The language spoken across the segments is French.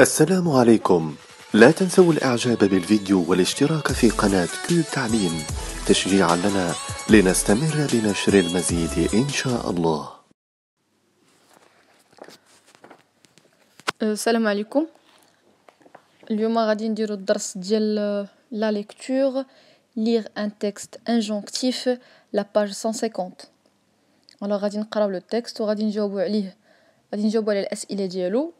السلام عليكم لا تنسوا الاعجاب بالفيديو والاشتراك في قناة كيوب تعليم تشجيعا لنا لنستمر بنشر المزيد ان شاء الله أه، السلام عليكم اليوم غادي نديرو الدرس ديال أه، لا ليكتور لير ان تيكست انجونكتيف لا باج 150 الوغ غادي نقراو لو تيكست وغادي نجاوبو عليه غادي نجاوبو على الاسئله ديالو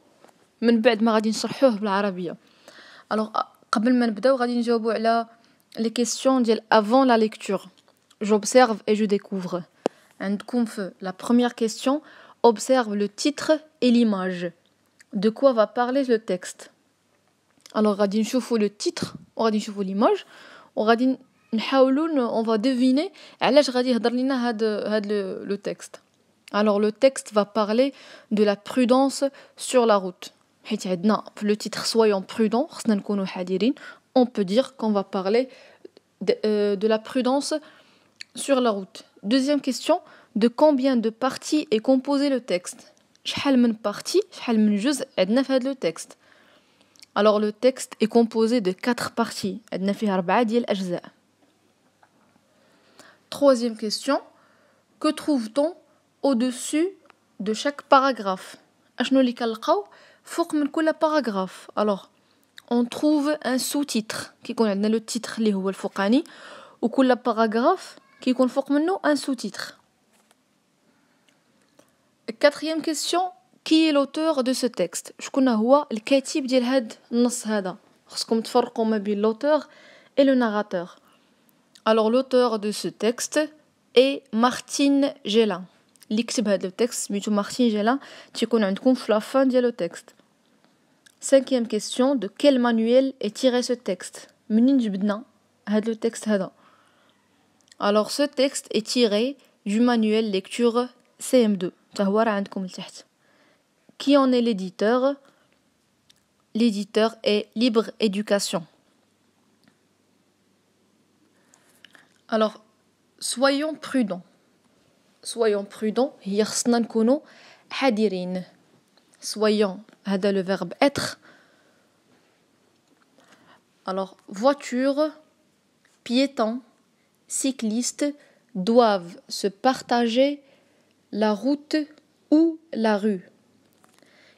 من بعد ما غادي نشرحوه بالعربيه j'observe et je découvre and hein، la première question observe le titre et l'image de quoi va parler le texte alors le titre l'image on va deviner علاش غادي le texte alors le texte va parler de la prudence sur la route le titre « Soyons prudents », on peut dire qu'on va parler eh, de, la prudence sur la route. Deuxième question, de combien de parties est composé le texte le texte Alors le texte est composé de quatre parties, Troisième question, que trouve-t-on au-dessus de chaque paragraphe faut qu'on coule le paragraphe. Alors, on trouve un sous-titre qui a le titre, les huels Fouqani, ou coule le paragraphe qui conforme nous un sous-titre. Quatrième question Qui est l'auteur de ce texte Je connais quoi Le Kaitib de l'Head Nasada. Parce qu'on te force comme l'auteur et le narrateur. Alors l'auteur de ce texte est Martin Gellin. L'écriture de texte, mais texte, Martin Gela, tu connais un coup la fin de texte. Cinquième question, de quel manuel est tiré ce texte le texte Alors ce texte est tiré du manuel lecture CM2. Qui en est l'éditeur L'éditeur est Libre Éducation. Alors, soyons prudents. Soyons prudents. Yersnan kono hadirin soyons, هذا le verbe être. Alors, voiture, piétons, cyclistes doivent se partager la route ou la rue.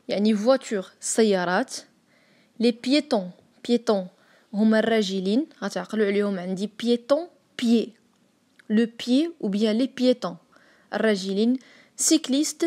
une voiture سيارات les piétons piétons هما الراجلين غتعقلوا عليهم dit piéton pied le pied ou bien les piétons الراجلين cyclistes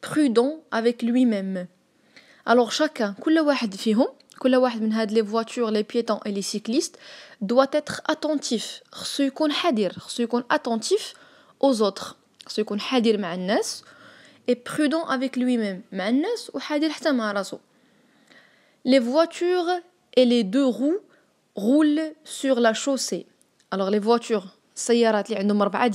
Prudent avec lui-même. Alors chacun, les voitures, les piétons et les cyclistes, doit être attentif. attentif aux autres. et prudent avec lui-même. Les voitures et les deux roues roulent sur la chaussée. Alors les voitures, سيارات اللي عندو مربعات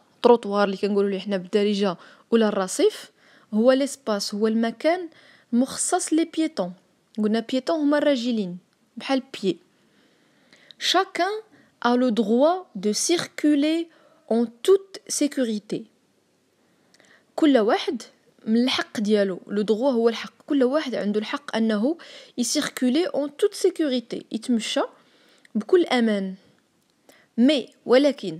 التروطوار اللي كنقولوا ليه حنا بالدارجه ولا الرصيف هو ليسباس هو المكان مخصص لي بيتون قلنا بيتون هما الراجلين بحال بيي شاكان ا لو دووا دو سيركولي اون توت سيكوريتي كل واحد من الحق ديالو لو دغوا هو الحق كل واحد عنده الحق انه يسيركولي اون توت سيكوريتي يتمشى بكل امان مي ولكن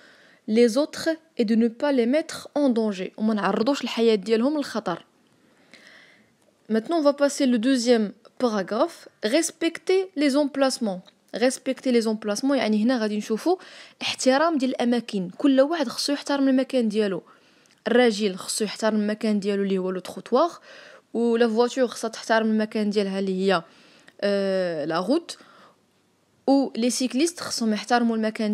les autres et de ne pas les mettre en danger. Maintenant, on va passer le deuxième paragraphe. Respecter les emplacements. Respecter les emplacements. Il y a نشوفوا احترام ديال الاماكن كل واحد خصو يحترم المكان ديالو الراجل خصو يحترم المكان ديالو اللي هو لو تروتوار ولا فواتور خصها تحترم المكان ديالها اللي هي لا روت و لي سيكليست خصهم يحترموا المكان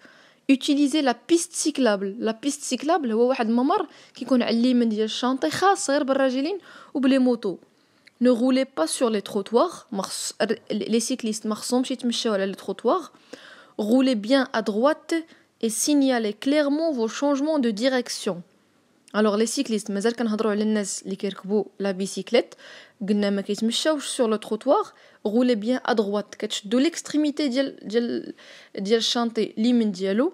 Utilisez la piste cyclable la piste cyclable هو واحد الممر كيكون على اليمين ديال الشانطي خاص غير بالراجلين وبلي موطو ne roulez pas sur les trottoirs les cyclistes ما خصهمش يتمشاو على les trottoirs, roulez bien à droite et signalez clairement vos changements de direction alors les cyclistes مازال كنهضروا على الناس اللي كيركبوا لا بيسيكليت قلنا ما sur le trottoir roulez bien à droite كتشدوا l'extrémité ديال ديال ديال الشانطي اليمين ديالو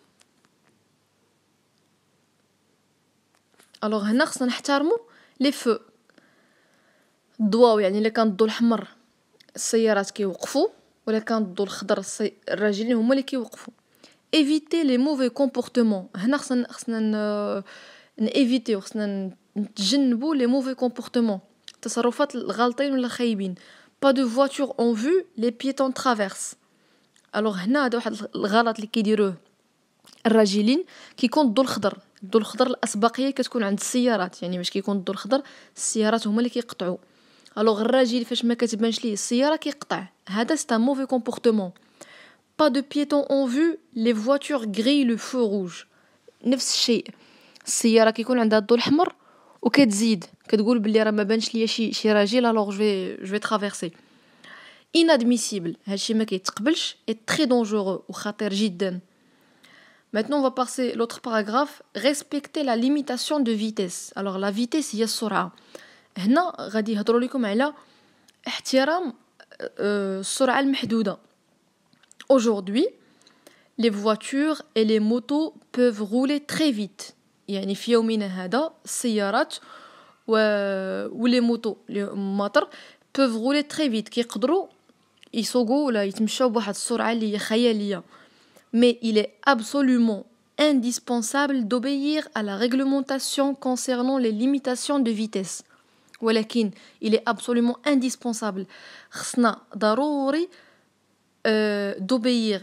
الوغ هنا خصنا نحترمو لي فو الضواو يعني الا كان الضو الاحمر السيارات كيوقفوا ولا كان الضو الخضر السي... الراجلين هما اللي كيوقفوا ايفيتي لي موفي كومبورتمون هنا خصنا خصنا ايفيتي خصنا نتجنبوا لي موفي كومبورتمون التصرفات الغالطين ولا خايبين با دو فواتور اون في لي بيتون ترافيرس الوغ هنا هذا واحد الغلط اللي كيديروه الراجلين كيكون الضو الخضر الضو الخضر الاسبقيه كتكون عند السيارات يعني باش كيكون الضو الخضر السيارات هما اللي كيقطعوا الوغ الراجل فاش ما كتبانش ليه السياره كيقطع هذا سي ان موفي كومبورتمون با دو بيتون اون فو لي فواتور غري لو فو روج نفس الشيء السياره كيكون عندها الضو الاحمر وكتزيد كتقول بلي راه ما بانش ليا شي شي راجل الوغ جو جو ترافيرسي inadmissible هادشي ما كيتقبلش اي تري دونجورو وخطير جدا Maintenant, on va passer l'autre paragraphe. Respecter la limitation de vitesse. Alors, la vitesse, هي السرعة. هنا غادي يهضروا لكم على احترام السرعه المحدوده Aujourd'hui, les voitures et les motos peuvent rouler très vite. يعني في يومنا هذا السيارات و... ولي موتو المطر peuvent rouler très vite كيقدروا يسوقوا ولا يتمشاو بواحد السرعه اللي هي خياليه mais il est absolument indispensable d'obéir à la réglementation concernant les limitations de vitesse. il est absolument indispensable euh, d'obéir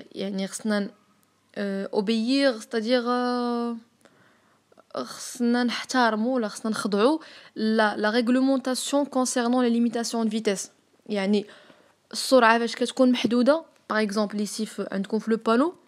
euh, obéir c'est-à-dire euh, la réglementation concernant les limitations de vitesse par exemple ici on le le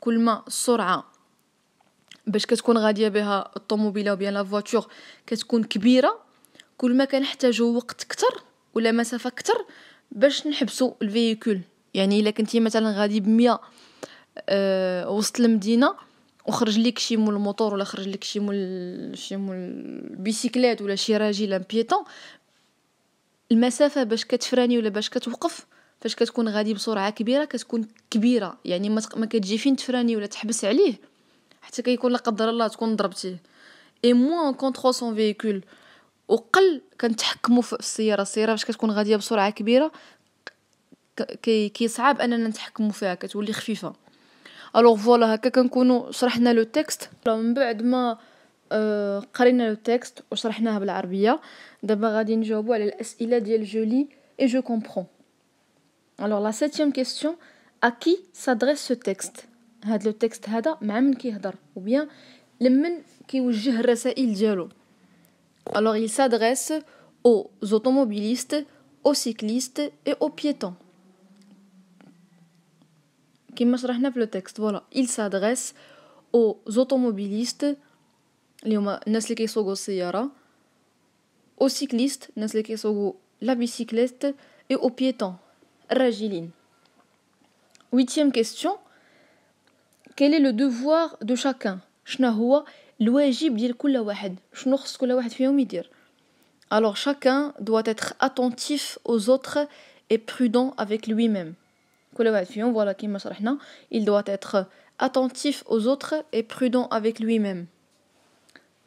كل ما السرعه باش كتكون غاديه بها الطوموبيله وبيان لا فواتور كتكون كبيره كل ما كنحتاجو وقت كتر ولا مسافه كتر باش نحبسو الفييكول يعني الا كنتي مثلا غادي ب أه وسط المدينه وخرج لك شي مول الموتور ولا خرج لك شي مول شي مول البيسيكليت ولا شي راجل بيتون المسافه باش كتفراني ولا باش كتوقف فاش كتكون غادي بسرعه كبيره كتكون كبيره يعني ما, ما كتجي فين تفراني ولا تحبس عليه حتى كيكون لا قدر الله تكون ضربتيه اي موان كونترول سون فيكول وقل كنتحكموا في السياره السياره فاش كتكون غاديه بسرعه كبيره كي كيصعب اننا نتحكموا فيها كتولي خفيفه الوغ فوالا هكا كنكونوا شرحنا لو تكست من بعد ما آه، قرينا لو تكست وشرحناها بالعربيه دابا غادي نجاوبوا على الاسئله ديال جولي اي جو كومبرون Alors la septième question, à qui s'adresse ce texte le هذا مع من كيهضر ou bien alors il s'adresse aux automobilistes aux cyclistes et aux piétons شرحنا في لو texte, voilà il s'adresse aux automobilistes aux cyclistes الناس اللي كيسوقوا et aux piétons Huitième question. Quel est le devoir de chacun alors chacun doit être attentif aux autres et prudent avec lui-même. Voilà il doit être attentif aux autres et prudent avec lui-même.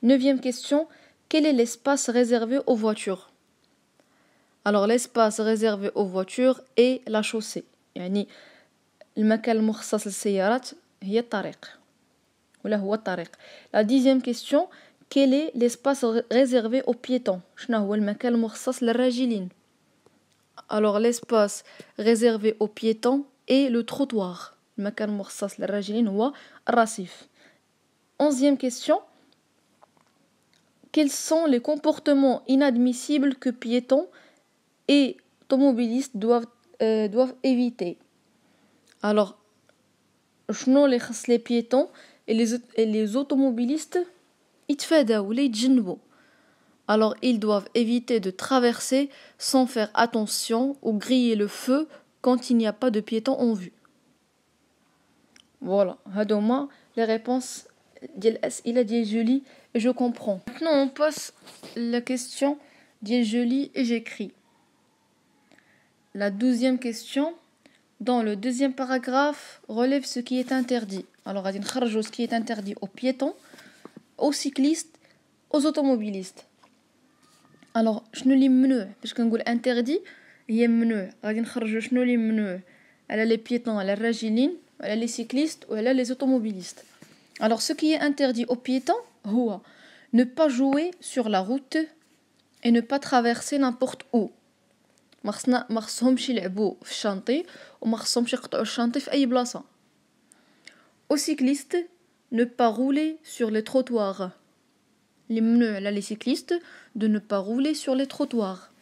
Neuvième question, quel est l'espace réservé aux voitures alors l'espace réservé aux voitures est la chaussée يعني المكان المخصص للسيارات هي الطريق ولا هو الطريق la dixième question quel est l'espace réservé aux piétons شنو هو المكان المخصص للراجلين alors l'espace réservé aux piétons est le trottoir المكان المخصص للراجلين هو الرصيف onzième question quels sont les comportements inadmissibles que piétons et automobilistes doivent, euh, doivent éviter. Alors, les piétons et les automobilistes alors ils doivent éviter de traverser sans faire attention ou griller le feu quand il n'y a pas de piétons en vue. Voilà, aide-moi les réponses il a dit Julie et je comprends. Maintenant on passe la question dit Julie et j'écris. La douzième question, dans le deuxième paragraphe, relève ce qui est interdit. Alors, ce qui est interdit aux piétons, aux cyclistes, aux automobilistes. Alors, je ne lis mneu, parce qu'on dit interdit, il y mneu. je ne lis mieux. Elle a les piétons, elle a ragiline, les cyclistes ou elle a les automobilistes. Alors, ce qui est interdit aux piétons, ne pas jouer sur la route et ne pas traverser n'importe où. ما خصنا ما خصهمش يلعبوا في الشانطي وما خصهمش يقطعوا الشانطي في اي بلاصه او ne pas rouler sur les trottoirs les ممنوع على les cyclistes de ne pas rouler sur les trottoirs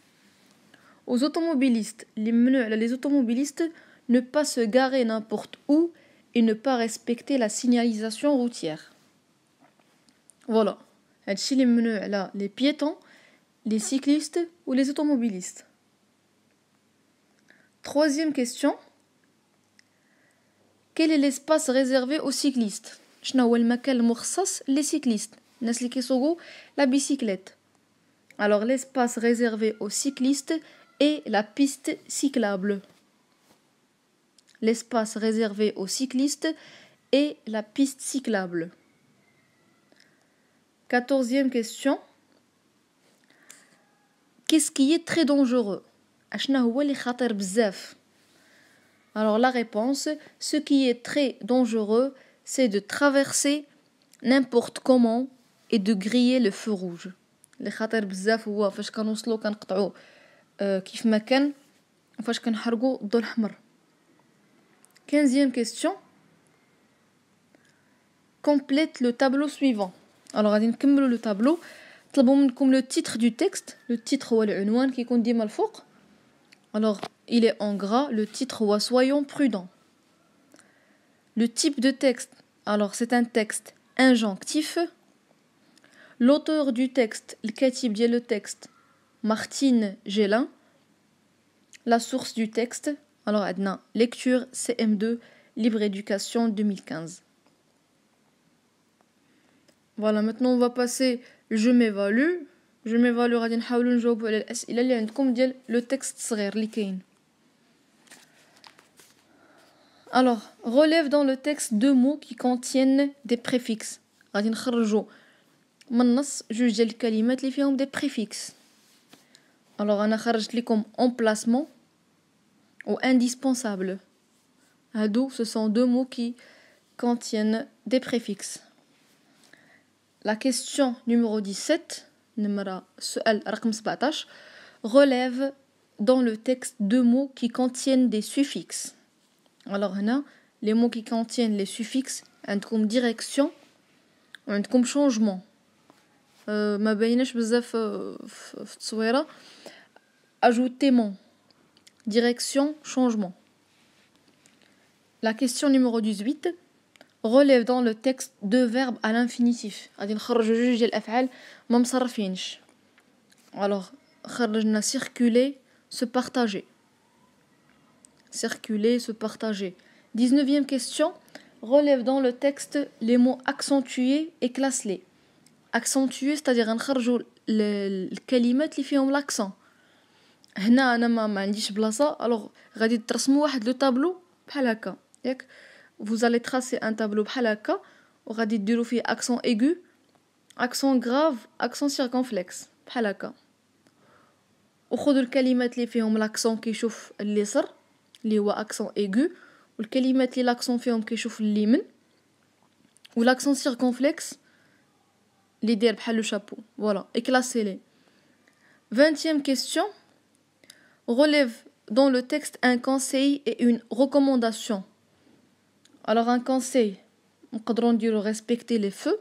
aux automobilistes les ممنوع على les automobilistes ne pas se garer n'importe où et ne pas respecter la signalisation routière voilà هادشي اللي ممنوع على les piétons les cyclistes ou les automobilistes Troisième question. Quel est l'espace réservé aux cyclistes les cyclistes la bicyclette. Alors l'espace réservé aux cyclistes est la piste cyclable. L'espace réservé aux cyclistes est la piste cyclable. Quatorzième question. Qu'est-ce qui est très dangereux alors la réponse ce qui est très dangereux c'est de traverser n'importe comment et de griller le feu rouge euh, Quinzième question complète le tableau suivant alors va نكملو le tableau طلبوا le titre du texte le titre qui qui dit mal الفوق alors, il est en gras, le titre soyons prudents. Le type de texte. Alors, c'est un texte injonctif. L'auteur du texte, le katib le texte, Martine Gélin. La source du texte. Alors, Adnan, lecture CM2, Libre Éducation 2015. Voilà, maintenant on va passer Je m'évalue. Je غادي نحاولو نجاوبو على الاسئله اللي عندكم ديال لو تكست صغير اللي كاين Alors, relève dans le texte deux mots qui contiennent des préfixes. غادي نخرجو من النص جوج ديال الكلمات اللي فيهم préfixes. Alors, on انا خرجت لكم emplacement ou indispensable هادو ce sont deux mots qui contiennent des préfixes la question numéro 17 relève dans le texte deux mots qui contiennent des suffixes. Alors les mots qui contiennent les suffixes comme direction comme changement. ما ajoutez mon direction changement. La question numéro 18 relève dans le texte deux verbes à l'infinitif. Alors, circuler, se partager. Circuler, se partager. 19e question. Relève dans le texte les mots accentués et classés. Accentués, c'est-à-dire نخرجوا الكلمات اللي فيهم l'accent. هنا je ما عنديش place. Alors, je ترسموا tableau vous allez tracer un tableau palaka. Aura dit Durophy. Accent aigu, accent grave, accent circonflexe. Halaka. Vous sont les mots qui ont l'accent qui chauffe l'essai, les mots accent aigu, Ou le mot qui l'accent qui chauffe l'aiment, ou l'accent circonflexe, l'idée du chapeau. Voilà. Éclassez-les. Vingtième question. Relève dans le texte un conseil et une recommandation. Alors un conseil, on peut respecter les feux.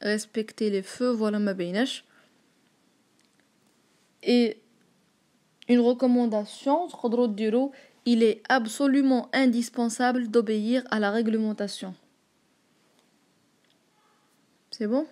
Respecter les feux, voilà ma Et une recommandation, il est absolument indispensable d'obéir à la réglementation. C'est bon